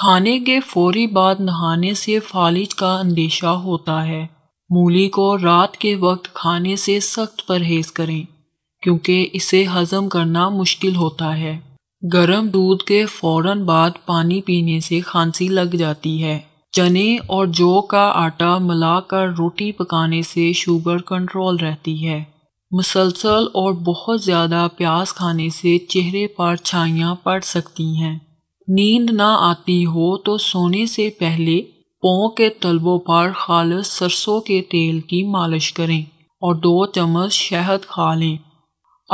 खाने के फौरी बाद नहाने से फालिज का अंदेशा होता है मूली को रात के वक्त खाने से सख्त परहेज करें क्योंकि इसे हजम करना मुश्किल होता है गर्म दूध के फ़ौर बाद पानी पीने से खांसी लग जाती है चने और जौ का आटा मिलाकर रोटी पकाने से शुगर कंट्रोल रहती है मुसलसल और बहुत ज़्यादा प्याज खाने से चेहरे पर छाइयाँ पड़ सकती हैं नींद ना आती हो तो सोने से पहले पों के तलबों पर खालस सरसों के तेल की मालिश करें और दो चम्मच शहद खा लें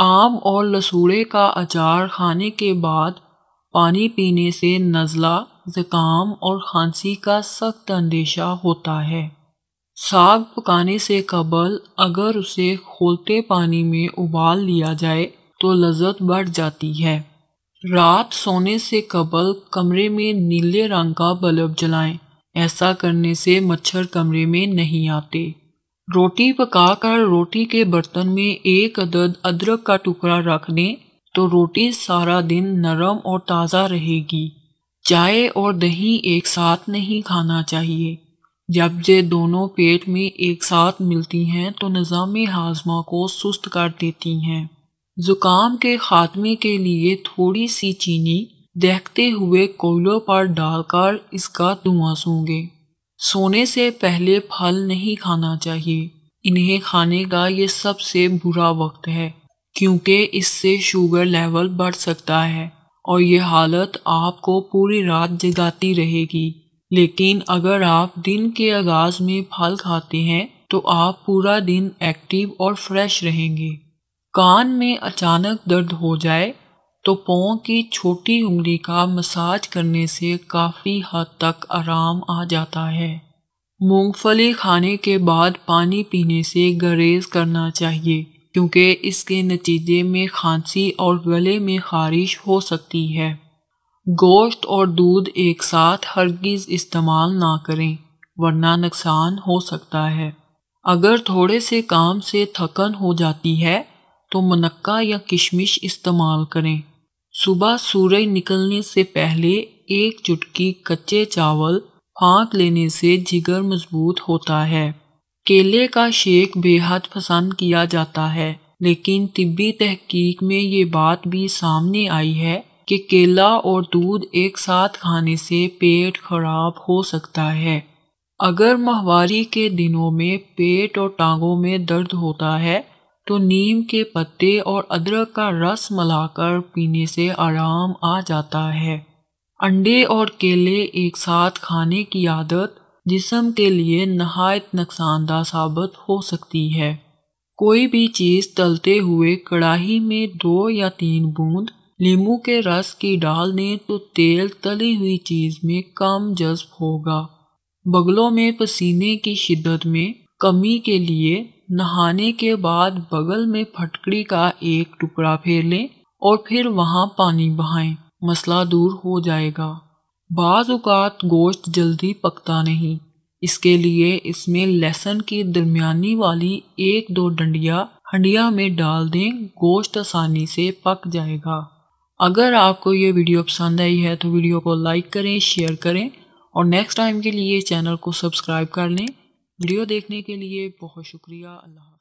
आम और लसूड़े का अचार खाने के बाद पानी पीने से नज़ला ज़ुकाम और खांसी का सख्त अंदेशा होता है साग पकाने से कबल अगर उसे खोलते पानी में उबाल लिया जाए तो लजत बढ़ जाती है रात सोने से कबल कमरे में नीले रंग का बल्ब जलाएं। ऐसा करने से मच्छर कमरे में नहीं आते रोटी पकाकर रोटी के बर्तन में एक अदद अदरक का टुकड़ा रख दें तो रोटी सारा दिन नरम और ताज़ा रहेगी चाय और दही एक साथ नहीं खाना चाहिए जब ये दोनों पेट में एक साथ मिलती हैं तो निज़ाम हाजमा को सुस्त कर देती हैं जुकाम के खात्मे के लिए थोड़ी सी चीनी देखते हुए कोयलों पर डालकर इसका धुआं सूंगे सोने से पहले फल नहीं खाना चाहिए इन्हें खाने का ये सबसे बुरा वक्त है क्योंकि इससे शुगर लेवल बढ़ सकता है और ये हालत आपको पूरी रात जगाती रहेगी लेकिन अगर आप दिन के आगाज़ में फल खाते हैं तो आप पूरा दिन एक्टिव और फ्रेश रहेंगे कान में अचानक दर्द हो जाए तो पाँव की छोटी उंगली का मसाज करने से काफ़ी हद तक आराम आ जाता है मूंगफली खाने के बाद पानी पीने से गरेज करना चाहिए क्योंकि इसके नतीजे में खांसी और गले में खारिश हो सकती है गोश्त और दूध एक साथ हरगिज़ इस्तेमाल ना करें वरना नुकसान हो सकता है अगर थोड़े से काम से थकन हो जाती है तो मनक्का या किशमिश इस्तेमाल करें सुबह सूरज निकलने से पहले एक चुटकी कच्चे चावल फाँक लेने से जिगर मजबूत होता है केले का शेक बेहद पसंद किया जाता है लेकिन तिब्बी तहकीक में ये बात भी सामने आई है कि केला और दूध एक साथ खाने से पेट खराब हो सकता है अगर माहवारी के दिनों में पेट और टांगों में दर्द होता है तो नीम के पत्ते और अदरक का रस मिलाकर पीने से आराम आ जाता है अंडे और केले एक साथ खाने की आदत जिसम के लिए नहायत नुकसानदा साबित हो सकती है कोई भी चीज़ तलते हुए कढ़ाई में दो या तीन बूंद नींबू के रस की डाल दें तो तेल तली हुई चीज़ में कम जज्ब होगा बगलों में पसीने की शिद्दत में कमी के लिए नहाने के बाद बगल में फटकड़ी का एक टुकड़ा फेर लें और फिर वहाँ पानी बहाएं मसला दूर हो जाएगा बाज़ अवत गोश्त जल्दी पकता नहीं इसके लिए इसमें लहसुन की दरमियानी वाली एक दो डंडिया हंडिया में डाल दें गोश्त आसानी से पक जाएगा अगर आपको ये वीडियो पसंद आई है तो वीडियो को लाइक करें शेयर करें और नेक्स्ट टाइम के लिए चैनल को सब्सक्राइब कर लें वीडियो देखने के लिए बहुत शुक्रिया अल्लाह